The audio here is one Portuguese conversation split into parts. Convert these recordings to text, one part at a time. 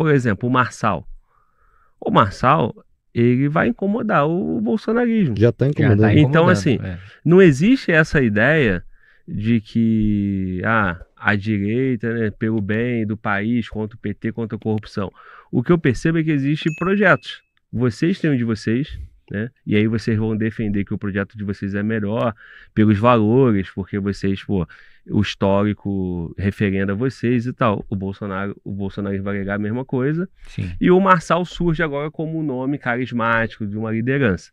por exemplo, o Marçal. O Marçal, ele vai incomodar o bolsonarismo. Já está incomodando. Tá incomodando. Então, assim, é. não existe essa ideia de que ah, a direita, né, pelo bem do país, contra o PT, contra a corrupção. O que eu percebo é que existem projetos. Vocês têm um de vocês, né? E aí vocês vão defender que o projeto de vocês é melhor pelos valores, porque vocês, pô, o histórico referendo a vocês e tal. O Bolsonaro, o Bolsonaro vai negar a mesma coisa. Sim. E o Marçal surge agora como um nome carismático de uma liderança,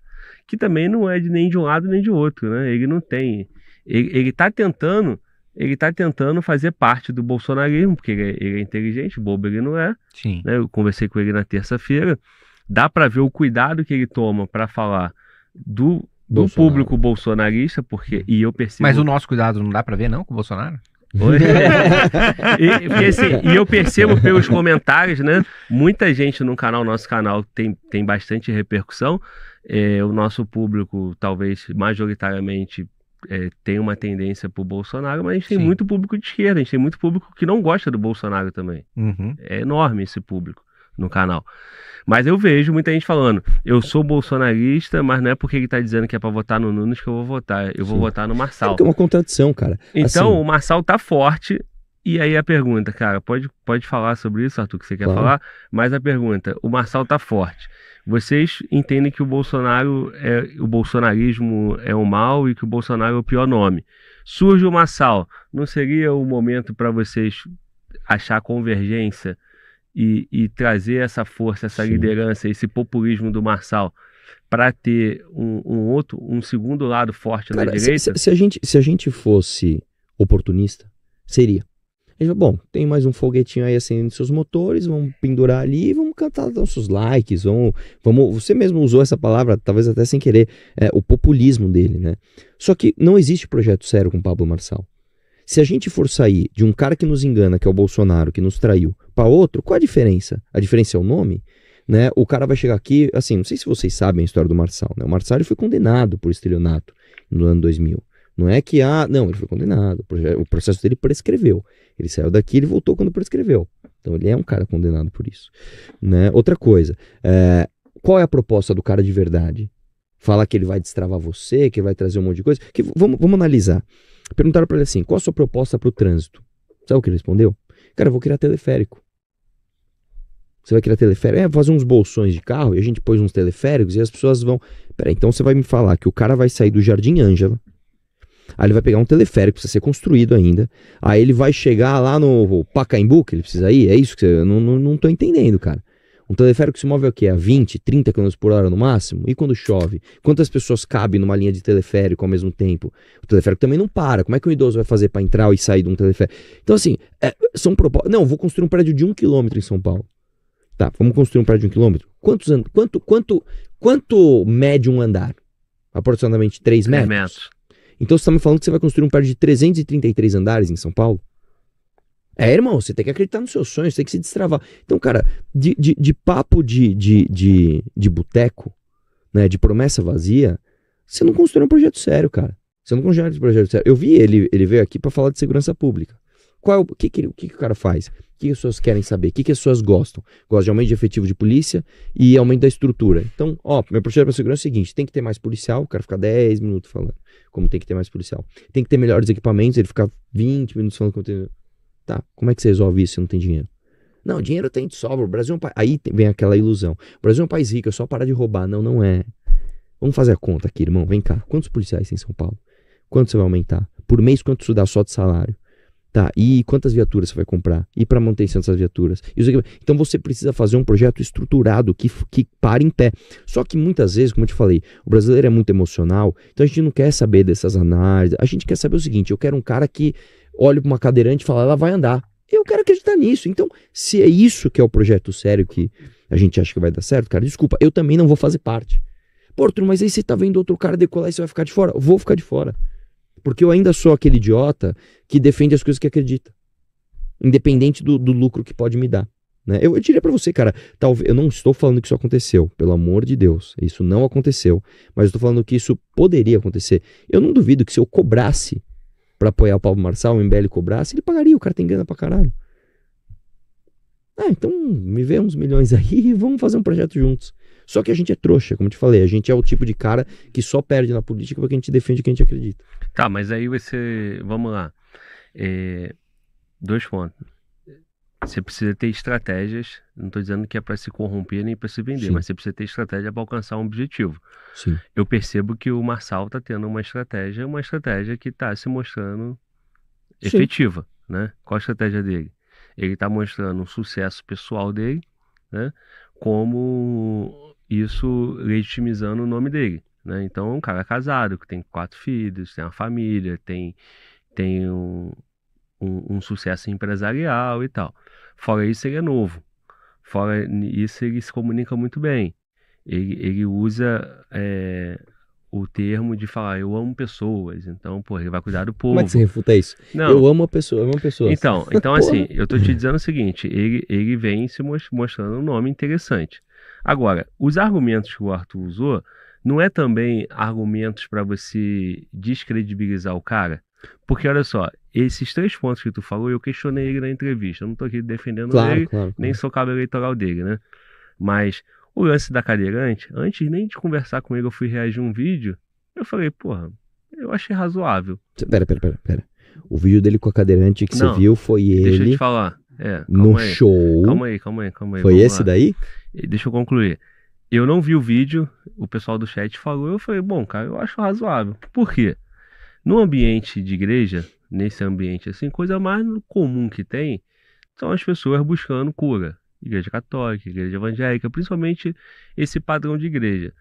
que também não é de, nem de um lado nem de outro, né? Ele não tem, ele, está tentando ele está tentando fazer parte do bolsonarismo, porque ele é, ele é, inteligente, bobo ele não é. Sim. Né? Eu conversei com ele na terça-feira dá para ver o cuidado que ele toma para falar do, do público bolsonarista, porque e eu percebo. Mas o nosso cuidado não dá para ver não com o Bolsonaro? e, assim, e, eu percebo pelos comentários, né? Muita gente no canal, nosso canal tem, tem bastante repercussão. É, o nosso público, talvez majoritariamente, é, tem uma tendência o Bolsonaro, mas a gente Sim. tem muito público de esquerda, a gente tem muito público que não gosta do Bolsonaro também. Uhum. É enorme esse público no canal. Mas eu vejo muita gente falando, eu sou bolsonarista, mas não é porque ele tá dizendo que é para votar no Nunes que eu vou votar. Eu vou Sim. votar no Marçal. É é uma contradição, cara. Então, assim... o Marçal tá forte. E aí a pergunta, cara, pode, pode falar sobre isso, Arthur, que você quer claro. falar. Mas a pergunta, o Marçal tá forte. Vocês entendem que o Bolsonaro é o bolsonarismo é o mal e que o Bolsonaro é o pior nome. Surge o Marçal, não seria o momento para vocês achar convergência e, e trazer essa força, essa Sim. liderança, esse populismo do Marçal para ter um, um, outro, um segundo lado forte Cara, na direita? Se, se, a gente, se a gente fosse oportunista, seria. bom, tem mais um foguetinho aí acendendo seus motores, vamos pendurar ali, vamos cantar nossos likes, vamos, vamos. Você mesmo usou essa palavra, talvez até sem querer, é, o populismo dele, né? Só que não existe projeto sério com Pablo Marçal. Se a gente for sair de um cara que nos engana, que é o Bolsonaro, que nos traiu, para outro, qual a diferença? A diferença é o nome? Né? O cara vai chegar aqui, assim, não sei se vocês sabem a história do Marçal, né? O Marçal foi condenado por estelionato no ano 2000. Não é que ah, não, ele foi condenado, o processo dele prescreveu. Ele saiu daqui, ele voltou quando prescreveu. Então ele é um cara condenado por isso, né? Outra coisa, é, qual é a proposta do cara de verdade? Falar que ele vai destravar você, que vai trazer um monte de coisa. Que, vamos, vamos analisar. Perguntaram para ele assim: qual a sua proposta para o trânsito? Sabe o que ele respondeu? Cara, eu vou criar teleférico. Você vai criar teleférico? É, fazer uns bolsões de carro e a gente pôs uns teleféricos e as pessoas vão. Peraí, então você vai me falar que o cara vai sair do Jardim Ângela. Aí ele vai pegar um teleférico, precisa ser construído ainda. Aí ele vai chegar lá no Pacaembu, que ele precisa ir. É isso que você. Eu não, não, não tô entendendo, cara. Um teleférico se move o quê? a 20, 30 km por hora no máximo. E quando chove? Quantas pessoas cabem numa linha de teleférico ao mesmo tempo? O teleférico também não para. Como é que um idoso vai fazer para entrar e sair de um teleférico? Então, assim, é, são propostas. Não, vou construir um prédio de um quilômetro em São Paulo. Tá, vamos construir um prédio de um quilômetro. Quantos and... quanto, quanto, quanto mede um andar? Aproximadamente 3 metros. 3 metros. Então você está me falando que você vai construir um prédio de 333 andares em São Paulo? É, irmão, você tem que acreditar nos seus sonhos, você tem que se destravar. Então, cara, de, de, de papo de, de, de, de boteco, né, de promessa vazia, você não constrói um projeto sério, cara. Você não construiu um projeto sério. Eu vi ele, ele veio aqui para falar de segurança pública. Qual é o que, que, o que, que o cara faz? O que, que as pessoas querem saber? O que, que as pessoas gostam? Gosta de aumento de efetivo de polícia e aumento da estrutura. Então, ó, meu projeto para segurança é o seguinte: tem que ter mais policial, o cara fica 10 minutos falando como tem que ter mais policial. Tem que ter melhores equipamentos, ele fica 20 minutos falando como tem Tá, como é que você resolve isso se não tem dinheiro? Não, dinheiro tem de sobra, o Brasil é um Aí vem aquela ilusão. O Brasil é um país rico, é só parar de roubar. Não, não é. Vamos fazer a conta aqui, irmão. Vem cá. Quantos policiais tem em São Paulo? Quanto você vai aumentar? Por mês, quanto isso dá só de salário? Tá, e quantas viaturas você vai comprar? E para manutenção dessas viaturas? Então você precisa fazer um projeto estruturado que, que pare em pé. Só que muitas vezes, como eu te falei, o brasileiro é muito emocional, então a gente não quer saber dessas análises. A gente quer saber o seguinte: eu quero um cara que olho para uma cadeirante e falo, ela vai andar. Eu quero acreditar nisso. Então, se é isso que é o projeto sério que a gente acha que vai dar certo, cara, desculpa, eu também não vou fazer parte. Pô, mas aí você tá vendo outro cara decolar e você vai ficar de fora? Eu vou ficar de fora. Porque eu ainda sou aquele idiota que defende as coisas que acredita. Independente do, do lucro que pode me dar. Né? Eu, eu diria para você, cara, talvez eu não estou falando que isso aconteceu, pelo amor de Deus, isso não aconteceu, mas eu estou falando que isso poderia acontecer. Eu não duvido que se eu cobrasse para apoiar o Pablo Marçal, o MBL cobrasse, ele pagaria, o cara tem grana pra caralho. Ah, então me vê uns milhões aí e vamos fazer um projeto juntos. Só que a gente é trouxa, como te falei, a gente é o tipo de cara que só perde na política porque a gente defende o que a gente acredita. Tá, mas aí você. Vamos lá. É... Dois pontos. Você precisa ter estratégias. Não estou dizendo que é para se corromper nem para se vender, Sim. mas você precisa ter estratégia para alcançar um objetivo. Sim. Eu percebo que o Marçal está tendo uma estratégia, uma estratégia que está se mostrando efetiva. Né? Qual a estratégia dele? Ele está mostrando um sucesso pessoal dele, né? como isso legitimizando o nome dele. Né? Então, é um cara casado, que tem quatro filhos, tem uma família, tem, tem um, um, sucesso empresarial e tal. Fora isso, ele é novo. Fora isso, ele se comunica muito bem. Ele, ele usa é, o termo de falar, eu amo pessoas, então, pô, ele vai cuidar do povo. Como é que você refuta isso? Não. Eu amo a pessoa, eu amo pessoas. Então, então assim, eu tô te dizendo o seguinte, ele, ele vem se mostrando um nome interessante. Agora, os argumentos que o Arthur usou não é também argumentos para você descredibilizar o cara? Porque olha só, esses três pontos que tu falou, eu questionei ele na entrevista. Eu não tô aqui defendendo claro, ele, claro, claro. nem sou cabo eleitoral dele, né? Mas o lance da cadeirante, antes nem de conversar com ele, eu fui reagir um vídeo. Eu falei, porra, eu achei razoável. Pera, pera, pera, pera. O vídeo dele com a cadeirante que não, você viu foi deixa ele. Deixa eu te falar. É, no aí. show. Calma aí, calma aí, calma aí. Foi esse lá. daí? Deixa eu concluir. Eu não vi o vídeo, o pessoal do chat falou, eu falei, bom, cara, eu acho razoável. Por quê? No ambiente de igreja, nesse ambiente assim, coisa mais comum que tem são as pessoas buscando cura. Igreja católica, igreja evangélica, principalmente esse padrão de igreja.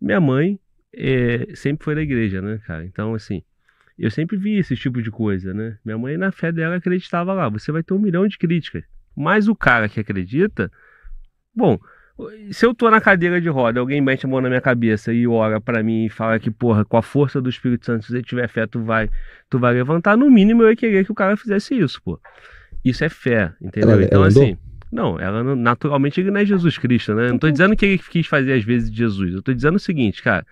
Minha mãe é, sempre foi da igreja, né, cara? Então, assim, eu sempre vi esse tipo de coisa, né? Minha mãe, na fé dela, acreditava lá. Você vai ter um milhão de críticas. Mas o cara que acredita, bom, se eu tô na cadeira de roda, alguém mete a mão na minha cabeça e ora para mim e fala que, porra, com a força do Espírito Santo, se você tiver fé, tu vai, tu vai levantar, no mínimo eu ia querer que o cara fizesse isso, pô. Isso é fé, entendeu? Ela, então, ela assim. Não, ela não, naturalmente ele não é Jesus Cristo, né? não tô dizendo que ele quis fazer às vezes de Jesus. Eu tô dizendo o seguinte, cara.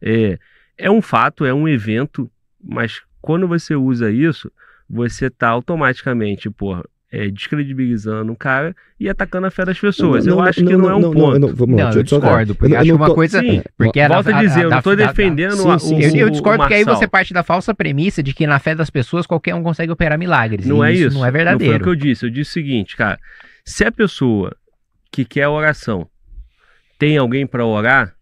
É, é um fato, é um evento, mas quando você usa isso, você tá automaticamente, porra, é, descredibilizando o cara e atacando a fé das pessoas. Não, eu acho não, que não, é um ponto. Não, vamos lá, eu discordo, porque eu, acho uma coisa. Sim, porque era, é volta a, dizer, a, eu não estou defendendo sim, o, sim, Eu, discordo porque aí você parte da falsa premissa de que na fé das pessoas qualquer um consegue operar milagres. Não é isso, isso, Não é verdadeiro. Não foi o que eu disse. Eu disse o seguinte, cara. Se a pessoa que quer oração tem alguém para orar,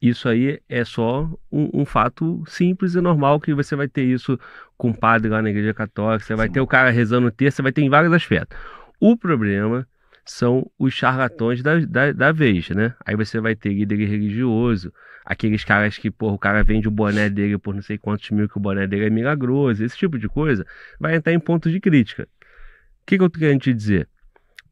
isso aí é só um, um, fato simples e normal que você vai ter isso com o padre lá na igreja católica, você vai ter o cara rezando o terço, você vai ter em vários aspectos. O problema são os charlatões da, da, da, vez, né? Aí você vai ter líder religioso, aqueles caras que, porra, o cara vende o boné dele por não sei quantos mil, que o boné dele é milagroso, esse tipo de coisa, vai entrar em pontos de crítica. O que, que eu tô querendo te dizer?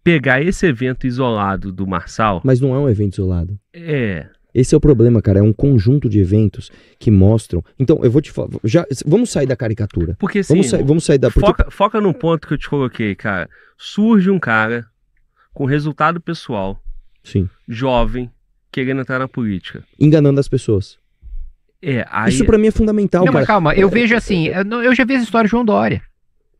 Pegar esse evento isolado do Marçal. Mas não é um evento isolado. É, esse é o problema, cara. É um conjunto de eventos que mostram. Então, eu vou te falar. Já, vamos sair da caricatura. Porque sim. Vamos, assim, sair. vamos sair da. Porque... Foca, foca no ponto que eu te coloquei, cara. Surge um cara com resultado pessoal. Sim. Jovem, querendo entrar na política. Enganando as pessoas. É, aí... Isso para mim é fundamental, não, cara. Mas calma, eu vejo assim, eu já vi essa história de João Dória.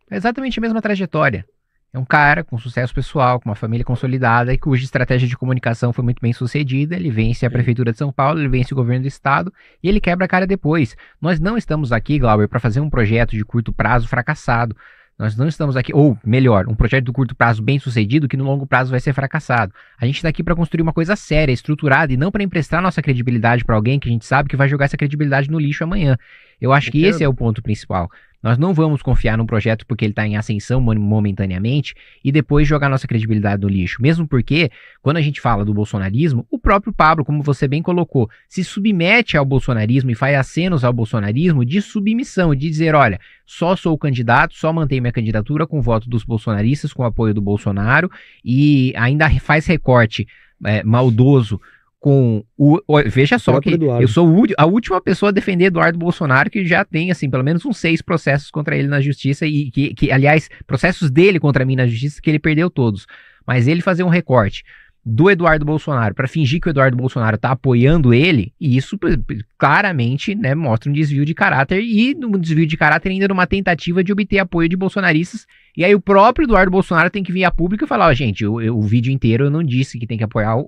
É exatamente a mesma trajetória. É um cara com sucesso pessoal, com uma família consolidada e cuja estratégia de comunicação foi muito bem sucedida. Ele vence a Prefeitura de São Paulo, ele vence o governo do estado e ele quebra a cara depois. Nós não estamos aqui, Glauber, para fazer um projeto de curto prazo fracassado. Nós não estamos aqui, ou melhor, um projeto de curto prazo bem sucedido que no longo prazo vai ser fracassado. A gente está aqui para construir uma coisa séria, estruturada e não para emprestar nossa credibilidade para alguém que a gente sabe que vai jogar essa credibilidade no lixo amanhã. Eu acho Entendo. que esse é o ponto principal. Nós não vamos confiar num projeto porque ele está em ascensão momentaneamente e depois jogar nossa credibilidade no lixo. Mesmo porque, quando a gente fala do bolsonarismo, o próprio Pablo, como você bem colocou, se submete ao bolsonarismo e faz acenos ao bolsonarismo de submissão, de dizer: olha, só sou candidato, só mantenho minha candidatura com voto dos bolsonaristas, com apoio do Bolsonaro, e ainda faz recorte é, maldoso com o. Veja só que eu sou a última pessoa a defender Eduardo Bolsonaro, que já tem, assim, pelo menos uns seis processos contra ele na justiça, e que, que aliás, processos dele contra mim na justiça, que ele perdeu todos. Mas ele fazer um recorte do Eduardo Bolsonaro para fingir que o Eduardo Bolsonaro está apoiando ele, e isso claramente né, mostra um desvio de caráter e um desvio de caráter ainda numa tentativa de obter apoio de bolsonaristas. E aí o próprio Eduardo Bolsonaro tem que vir a público e falar: oh, gente, eu, eu, o vídeo inteiro eu não disse que tem que apoiar o,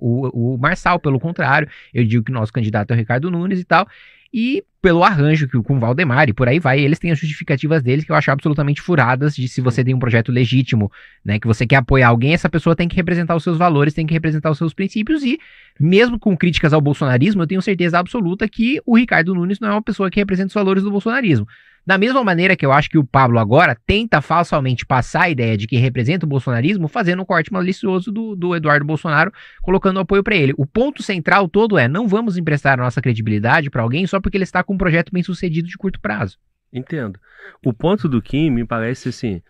o, Marçal, pelo contrário, eu digo que nosso candidato é o Ricardo Nunes e tal. E pelo arranjo que, com o Valdemar e por aí vai, eles têm as justificativas deles que eu acho absolutamente furadas de se você tem um projeto legítimo, né, que você quer apoiar alguém, essa pessoa tem que representar os seus valores, tem que representar os seus princípios e mesmo com críticas ao bolsonarismo, eu tenho certeza absoluta que o Ricardo Nunes não é uma pessoa que representa os valores do bolsonarismo. Da mesma maneira que eu acho que o Pablo agora tenta falsamente passar a ideia de que representa o bolsonarismo, fazendo um corte malicioso do, do Eduardo Bolsonaro, colocando apoio para ele. O ponto central todo é: não vamos emprestar a nossa credibilidade para alguém só porque ele está com um projeto bem sucedido de curto prazo. Entendo. O ponto do Kim me parece assim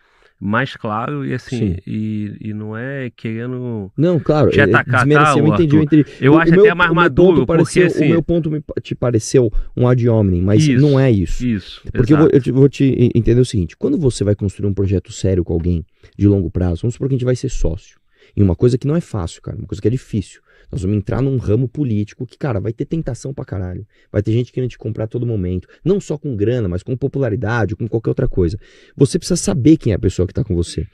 mais claro e assim, e, e, não é querendo não, claro, te é, atacar, tá, eu, entendi, eu, entendi. eu o, acho o meu, até mais maduro, pareceu, porque assim... O meu ponto assim, me, te pareceu um ad hominem, mas isso, não é isso. Isso, Porque eu vou, eu vou, te entender o seguinte, quando você vai construir um projeto sério com alguém de longo prazo, vamos supor que a gente vai ser sócio, e uma coisa que não é fácil, cara, uma coisa que é difícil. Nós vamos entrar num ramo político que, cara, vai ter tentação pra caralho. Vai ter gente querendo te comprar a todo momento. Não só com grana, mas com popularidade, com qualquer outra coisa. Você precisa saber quem é a pessoa que tá com você.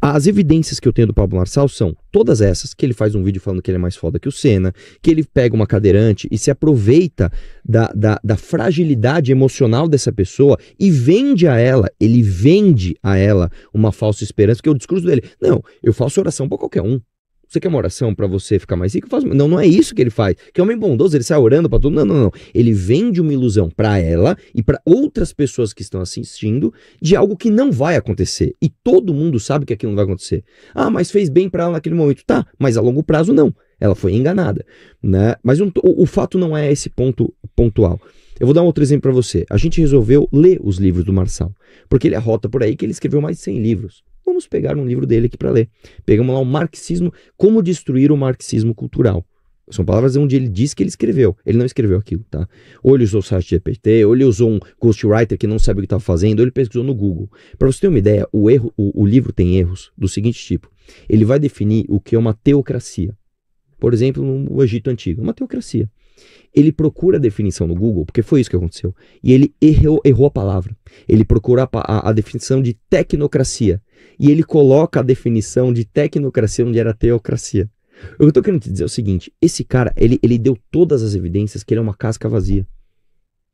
As evidências que eu tenho do Pablo Marçal são todas essas, que ele faz um vídeo falando que ele é mais foda que o Senna, que ele pega uma cadeirante e se aproveita da, da, da fragilidade emocional dessa pessoa e vende a ela, ele vende a ela uma falsa esperança, que é o discurso dele. Não, eu faço oração para qualquer um. Você quer uma oração para você ficar mais rico? Faz... Assim, não, não é isso que ele faz. Que homem bondoso, ele sai orando para todo mundo. Não, não, não. Ele vende uma ilusão para ela e para outras pessoas que estão assistindo de algo que não vai acontecer. E todo mundo sabe que aquilo não vai acontecer. Ah, mas fez bem para ela naquele momento. Tá, mas a longo prazo não. Ela foi enganada. Né? Mas um, o, o fato não é esse ponto pontual. Eu vou dar um outro exemplo para você. A gente resolveu ler os livros do Marçal, porque ele arrota é por aí que ele escreveu mais de 100 livros. Vamos pegar um livro dele aqui para ler. Pegamos lá o Marxismo, Como Destruir o Marxismo Cultural. São palavras onde ele diz que ele escreveu. Ele não escreveu aquilo, tá? Ou ele usou o site GPT, ou ele usou um ghostwriter que não sabe o que estava tá fazendo, ou ele pesquisou no Google. Para você ter uma ideia, o, erro, o, o livro tem erros do seguinte tipo. Ele vai definir o que é uma teocracia. Por exemplo, no Egito Antigo, uma teocracia. Ele procura a definição no Google, porque foi isso que aconteceu, e ele errou, errou a palavra. Ele procura a, a, a definição de tecnocracia, e ele coloca a definição de tecnocracia onde era teocracia. Eu estou querendo te dizer o seguinte: esse cara, ele, ele deu todas as evidências que ele é uma casca vazia.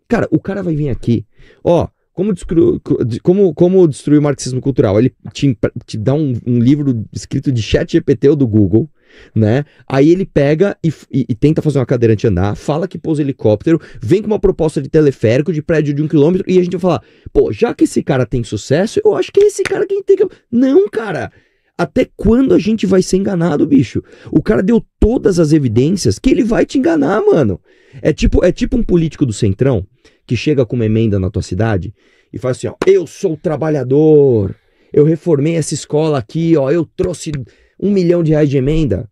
Cara, o cara vai vir aqui, ó, como, destruir, como, como destruir o marxismo cultural? Ele te, te dá um, um livro escrito de chat GPT ou do Google, né? Aí ele pega e, e, e tenta fazer uma cadeirante andar, fala que pousa helicóptero, vem com uma proposta de teleférico de prédio de um quilômetro e a gente vai falar, pô, já que esse cara tem sucesso, eu acho que é esse cara quem tem que... Não, cara! Até quando a gente vai ser enganado, bicho? O cara deu todas as evidências que ele vai te enganar, mano. É tipo, é tipo um político do centrão que chega com uma emenda na tua cidade e faz assim, ó, eu sou trabalhador, eu reformei essa escola aqui, ó, eu trouxe um milhão de reais de emenda,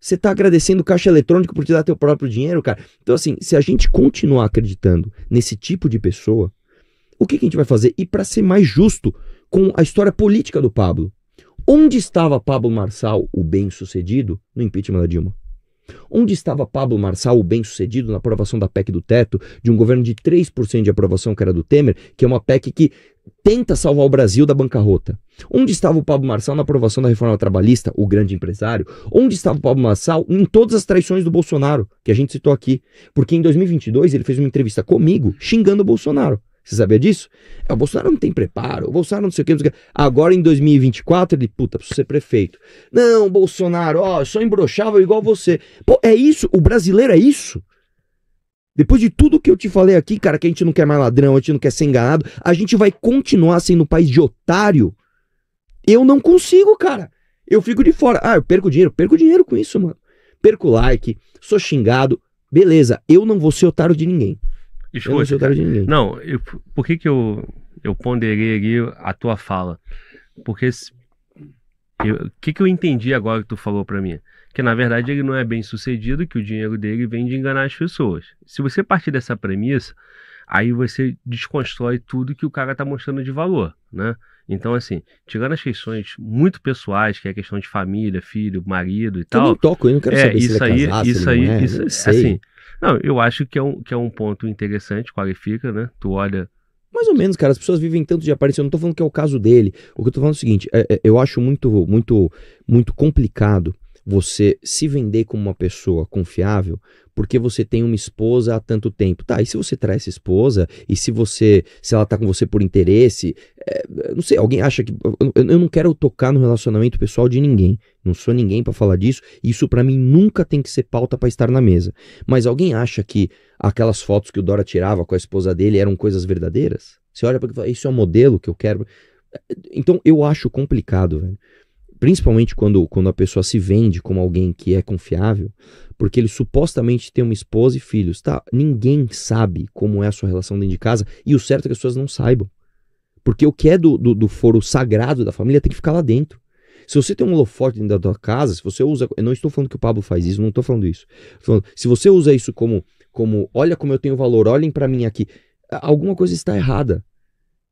você está agradecendo o caixa eletrônico por te dar teu próprio dinheiro, cara. Então, assim, se a gente continuar acreditando nesse tipo de pessoa, o que, que a gente vai fazer? E para ser mais justo com a história política do Pablo, onde estava Pablo Marçal, o bem-sucedido, no impeachment da Dilma? Onde estava Pablo Marçal, o bem-sucedido, na aprovação da PEC do teto, de um governo de 3% de aprovação que era do Temer, que é uma PEC que tenta salvar o Brasil da bancarrota. Onde estava o Pablo Marçal na aprovação da reforma trabalhista, o grande empresário? Onde estava o Pablo Marçal em todas as traições do Bolsonaro, que a gente citou aqui? Porque em 2022 ele fez uma entrevista comigo xingando o Bolsonaro. Você sabia disso? É, o Bolsonaro não tem preparo, o Bolsonaro não sei o que, não sei o que. Agora em 2024 ele, puta, preciso ser prefeito. Não, Bolsonaro, ó, eu sou embroxável igual você. Pô, é isso, o brasileiro é isso. Depois de tudo que eu te falei aqui, cara, que a gente não quer mais ladrão, a gente não quer ser enganado, a gente vai continuar sendo um país de otário? Eu não consigo, cara. Eu fico de fora. Ah, eu perco dinheiro. Perco dinheiro com isso, mano. Perco like, sou xingado. Beleza, eu não vou ser otário de ninguém. Escuta, eu não otário de ninguém. Não, eu, por que que eu, eu ponderei aqui a tua fala? Porque o que que eu entendi agora que tu falou para mim? que na verdade ele não é bem sucedido, que o dinheiro dele vem de enganar as pessoas. Se você partir dessa premissa, aí você desconstrói tudo que o cara está mostrando de valor, né? Então, assim, tirando as questões muito pessoais, que é a questão de família, filho, marido e eu tal. Eu não toco, eu não quero é, saber isso se ele é aí, é casado, isso aí, é, isso, assim. Não, eu acho que é um, que é um ponto interessante, qualifica, né? Tu olha mais ou menos, cara, as pessoas vivem tanto de aparência. Eu não tô falando que é o caso dele. O que eu tô falando é o seguinte: é, é, eu acho muito, muito, muito complicado você se vender como uma pessoa confiável porque você tem uma esposa há tanto tempo. Tá, e se você traz essa esposa, e se você, se ela tá com você por interesse, é, não sei, alguém acha que. Eu, eu, não quero tocar no relacionamento pessoal de ninguém. Não sou ninguém para falar disso. Isso para mim nunca tem que ser pauta para estar na mesa. Mas alguém acha que aquelas fotos que o Dora tirava com a esposa dele eram coisas verdadeiras? Você olha fala, isso é o modelo que eu quero. É, então eu acho complicado, velho principalmente quando, quando a pessoa se vende como alguém que é confiável, porque ele supostamente tem uma esposa e filhos, tá? Ninguém sabe como é a sua relação dentro de casa e o certo é que as pessoas não saibam. Porque o que é do, do, do foro sagrado da família tem que ficar lá dentro. Se você tem um holofote dentro da tua casa, se você usa. Eu não estou falando que o Pablo faz isso, não estou falando isso. Estou falando, se você usa isso como, como olha como eu tenho valor, olhem para mim aqui, alguma coisa está errada.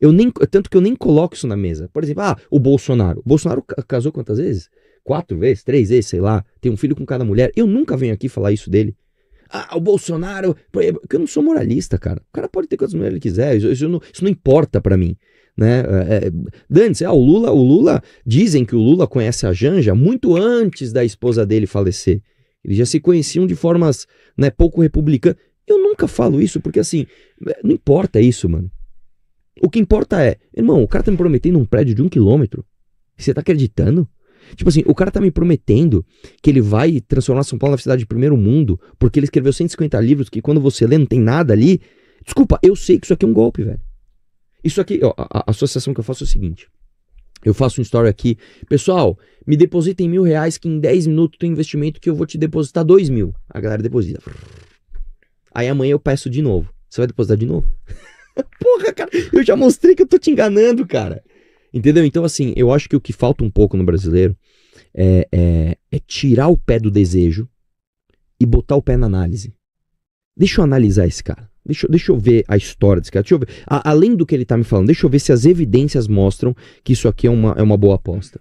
Eu nem, tanto que eu nem coloco isso na mesa. Por exemplo, ah, o Bolsonaro. O Bolsonaro casou quantas vezes? Quatro vezes, três vezes, sei lá. Tem um filho com cada mulher. Eu nunca venho aqui falar isso dele. Ah, o Bolsonaro. Porque eu não sou moralista, cara. O cara pode ter quantas mulheres ele quiser. Isso, isso, não, isso não importa para mim. Né? É, é ah, o Lula, o Lula. Dizem que o Lula conhece a Janja muito antes da esposa dele falecer. Eles já se conheciam de formas né, pouco republicanas. Eu nunca falo isso, porque assim, é, não importa isso, mano. O que importa é, irmão, o cara tá me prometendo um prédio de um quilômetro. Você tá acreditando? Tipo assim, o cara tá me prometendo que ele vai transformar São Paulo na cidade de primeiro mundo, porque ele escreveu 150 livros que quando você lê não tem nada ali. Desculpa, eu sei que isso aqui é um golpe, velho. Isso aqui, ó, a, a associação que eu faço é o seguinte. Eu faço um story aqui. Pessoal, me depositem mil reais que em 10 minutos tem investimento que eu vou te depositar dois mil. A galera deposita. Aí amanhã eu peço de novo. Você vai depositar de novo? Porra, cara, eu já mostrei que eu tô te enganando, cara. Entendeu? Então, assim, eu acho que o que falta um pouco no brasileiro é, é, é tirar o pé do desejo e botar o pé na análise. Deixa eu analisar esse cara. Deixa, deixa eu ver a história desse cara. Deixa eu ver. A, além do que ele tá me falando, deixa eu ver se as evidências mostram que isso aqui é uma, é uma boa aposta.